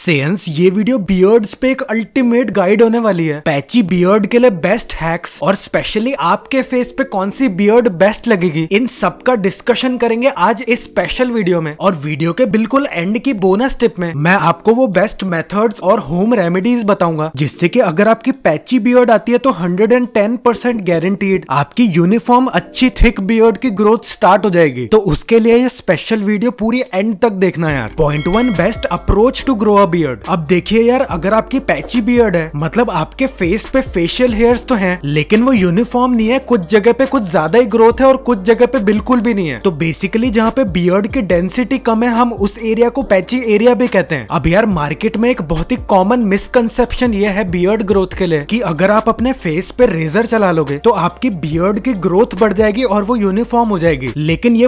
sense ये video beards पे एक अल्टीमेट गाइड होने वाली है पैची बियर्ड के लिए बेस्ट हैक्स और स्पेशली आपके फेस पे कौन सी बियर्ड बेस्ट लगेगी इन सब का डिस्कशन करेंगे आज इस स्पेशल वीडियो में और वीडियो के बिल्कुल एंड की बोनस टिप में मैं आपको वो बेस्ट मेथड्स और होम रेमेडीज बताऊंगा जिससे कि अगर आपकी पैची बियर्ड आती है तो hundred and ten percent guaranteed आपकी यूनिफॉर्म अच्छी थिक बियर्ड की ग्रोथ स्टार्ट हो जाएगी तो उसके लिए ये स्पेशल वीडियो पूरी एंड तक देखना यार point one best approach to grow up beard अब देखिए यार अगर आपकी पैची बियर्ड है मतलब आपके फेस पे फेशियल हेयर्स तो हैं लेकिन वो यूनिफॉर्म नहीं है कुछ जगह पे कुछ ज्यादा ही ग्रोथ है और कुछ जगह पे बिल्कुल भी नहीं है तो बेसिकली जहाँ पे बियर्ड की डेंसिटी कम है हम उस एरिया को पैची एरिया भी कहते हैं अब यार मार्केट में एक बहुत ही कॉमन मिसकनसेप्शन ये है बियर्ड ग्रोथ के लिए की अगर आप अपने फेस पे रेजर चला लोगे तो आपकी बियर्ड की ग्रोथ बढ़ जाएगी और वो यूनिफॉर्म हो जाएगी लेकिन ये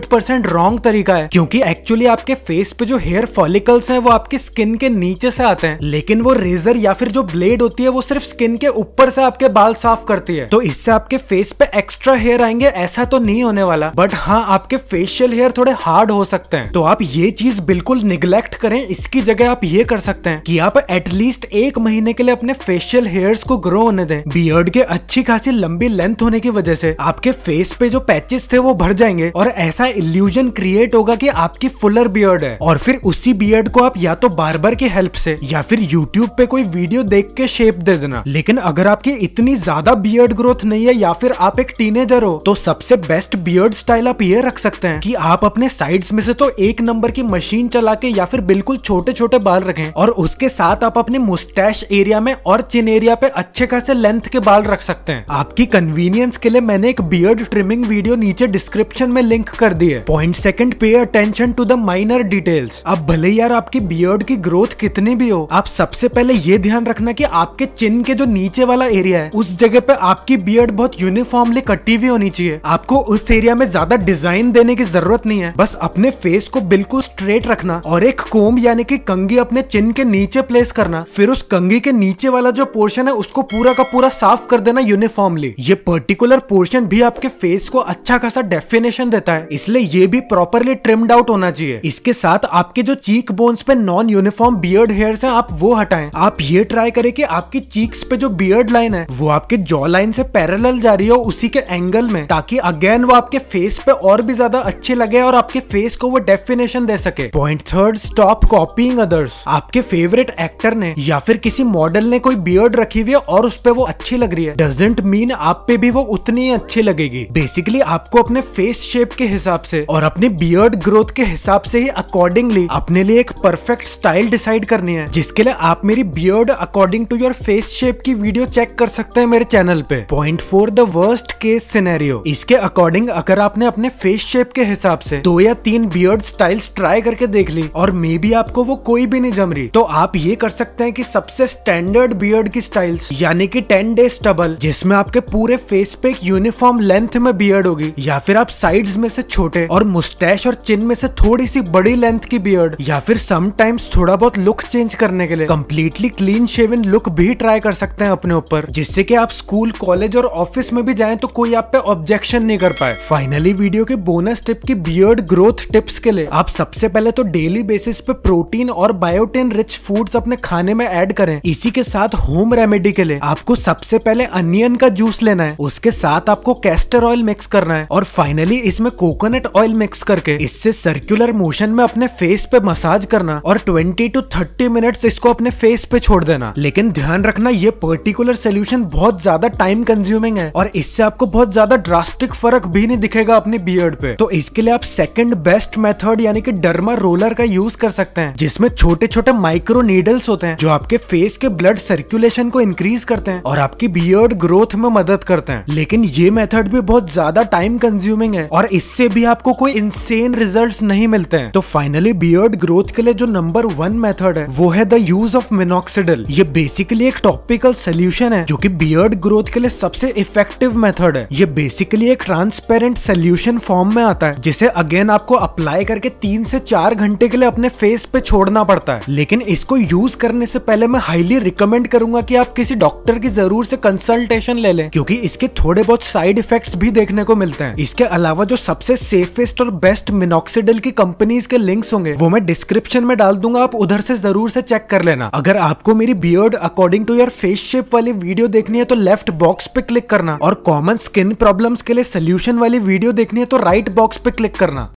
100% रॉन्ग तरीका है क्योंकि एक्चुअली आपके फेस पे जो हेयर फॉलिकल्स हैं वो आपकी स्किन के नीचे से आते हैं लेकिन वो रेजर या फिर जो ब्लेड होती है वो सिर्फ स्किन के ऊपर से आपके बाल साफ करती है तो इससे आपके फेस पे एक्स्ट्रा हेयर आएंगे ऐसा तो नहीं होने वाला बट हाँ आपके फेशियल हेयर थोड़े हार्ड हो सकते हैं तो आप ये चीज बिल्कुल निग्लेक्ट करें इसकी जगह आप ये कर सकते हैं कि आप एटलीस्ट एक महीने के लिए अपने फेशियल हेयर्स को ग्रो होने दें बियर्ड के अच्छी खासी लंबी लेंथ होने की वजह से आपके फेस पे जो पैचेस थे वो भर जाएंगे और ऐसा इल्यूजन क्रिएट होगा कि आपकी फुलर बियर्ड है और फिर उसी बियर्ड को आप या तो बार्बर की हेल्प से या फिर यूट्यूब पे कोई वीडियो देख के शेप दे देना लेकिन अगर आपकी इतनी ज्यादा बियर्ड ग्रोथ नहीं है या फिर आप एक टीनेजर हो तो सबसे बेस्ट बियर्ड स्टाइल आप ये रख सकते हैं कि आप अपने साइड्स में से तो एक नंबर की मशीन चला के या फिर बिल्कुल छोटे छोटे बाल रखें और उसके साथ आप अपने मुस्टैश एरिया में और चिन एरिया पे अच्छे खासे लेंथ के बाल रख सकते हैं आपकी कन्वीनियंस के लिए मैंने एक बियर्ड ट्रिमिंग वीडियो नीचे डिस्क्रिप्शन में लिंक कर दी है पॉइंट सेकंड पे attention to the minor details अब भले यार आपकी बियर्ड की ग्रोथ कितनी भी हो आप सबसे पहले ये ध्यान रखना कि आपके चिन के जो नीचे वाला एरिया है उस जगह पे आपकी बियर्ड बहुत यूनिफॉर्मली कटी हुई होनी चाहिए आपको उस एरिया में ज्यादा डिजाइन देने की जरूरत नहीं है बस अपने फेस को बिल्कुल स्ट्रेट रखना और एक कोम यानी कि कंगी अपने चिन के नीचे प्लेस करना फिर उस कंगी के नीचे वाला जो पोर्शन है उसको पूरा का पूरा साफ कर देना यूनिफॉर्मली ये पर्टिकुलर पोर्शन भी आपके फेस को अच्छा खासा डेफिनेशन देता है इसलिए ये भी प्रॉपरली ट्रिम्ड आउट होना चाहिए इसके साथ आपके जो चीक बोन्स पे नॉन यूनिफॉर्म बियर्ड हेयर है आप वो हटाएं आप ये ट्राई करें कि आपकी चीक्स पे जो बियर्ड लाइन है वो आपके जॉ लाइन से पैरेलल जा रही हो उसी के एंगल में ताकि अगेन वो आपके फेस पे और भी ज्यादा अच्छे लगे और आपके फेस को वो डेफिनेशन दे सके point third stop copying others आपके फेवरेट एक्टर ने या फिर किसी मॉडल ने कोई बियर्ड रखी हुई है और उस पर वो अच्छी लग रही है डजेंट मीन आप पे भी वो उतनी ही अच्छी लगेगी बेसिकली आपको अपने फेस शेप के हिसाब से और अपने बियर्ड ग्रोथ के हिसाब से ही अकॉर्डिंगली अपने लिए एक परफेक्ट स्टाइल स्टाइल डिसाइड करनी है जिसके लिए आप मेरी beard according to your face shape की वीडियो चेक कर सकते हैं मेरे चैनल पे point four the worst case scenario इसके अकॉर्डिंग अगर आपने अपने फेस शेप के हिसाब से दो या तीन बियर्ड स्टाइल्स ट्राई करके देख ली और मे बी आपको वो कोई भी नहीं जम रही तो आप ये कर सकते हैं की सबसे स्टैंडर्ड बियर्ड की स्टाइल्स यानी की टेन डे स्टबल जिसमें आपके पूरे फेस पे एक यूनिफॉर्म लेंथ में बियर्ड होगी या फिर आप साइड्स में से छोटे और मुस्टैश और चिन में से थोड़ी सी बड़ी लेंथ की बियर्ड या फिर समटाइम्स थोड़ी थोड़ा बहुत लुक चेंज करने के लिए कम्प्लीटली क्लीन शेविन लुक भी ट्राई कर सकते हैं अपने ऊपर जिससे की आप स्कूल कॉलेज और ऑफिस में भी जाए तो कोई आप पे ऑब्जेक्शन नहीं कर पाए फाइनली वीडियो के बोनस टिप की बियर्ड ग्रोथ टिप्स के लिए आप सबसे पहले तो डेली बेसिस पे प्रोटीन और बायोटेन रिच फूड्स अपने खाने में ऐड करें इसी के साथ होम रेमेडी के लिए आपको सबसे पहले अनियन का जूस लेना है उसके साथ आपको कैस्टर ऑयल मिक्स करना है और फाइनली इसमें कोकोनट ऑयल मिक्स करके इससे सर्कुलर मोशन में अपने फेस पे मसाज करना और twenty twenty to thirty minute इसको अपने फेस पे छोड़ देना लेकिन ध्यान रखना ये पर्टिकुलर सोल्यूशन बहुत ज्यादा टाइम कंज्यूमिंग है और इससे आपको बहुत ज्यादा ड्रास्टिक फर्क भी नहीं दिखेगा अपने बियर्ड पे तो इसके लिए आप सेकंड बेस्ट मेथड यानी कि डर्मा रोलर का यूज कर सकते हैं जिसमें छोटे छोटे माइक्रो नीडल्स होते हैं जो आपके फेस के ब्लड सर्कुलेशन को इंक्रीज करते हैं और आपकी बियर्ड ग्रोथ में मदद करते हैं लेकिन ये मेथड भी बहुत ज्यादा टाइम कंज्यूमिंग है और इससे भी आपको कोई इनसेन रिजल्ट नहीं मिलते हैं तो फाइनली बियर्ड ग्रोथ के लिए जो नंबर वन मेथड है वो है द यूज ऑफ मिनोक्सिडल ये बेसिकली एक टॉपिकल सोल्यूशन है जो कि बियर्ड ग्रोथ के लिए सबसे इफेक्टिव मेथड है ये बेसिकली एक ट्रांसपेरेंट सोल्यूशन फॉर्म में आता है जिसे अगेन आपको अप्लाई करके तीन से चार घंटे के लिए अपने फेस पे छोड़ना पड़ता है लेकिन इसको यूज करने से पहले मैं हाईली रिकमेंड करूंगा कि आप किसी डॉक्टर की जरूर से कंसल्टेशन ले लें क्योंकि इसके थोड़े बहुत साइड इफेक्ट भी देखने को मिलते हैं इसके अलावा जो सबसे सेफेस्ट और बेस्ट मिनोक्सिडल की कंपनीज के लिंक्स होंगे वो मैं डिस्क्रिप्शन में डाल दूंगा आप उधर से जरूर से चेक कर लेना अगर आपको मेरी beard according to your face shape वाली वीडियो देखनी है तो लेफ्ट बॉक्स पे क्लिक करना और कॉमन स्किन प्रॉब्लम्स के लिए सोल्यूशन वाली वीडियो देखनी है तो राइट बॉक्स पे क्लिक करना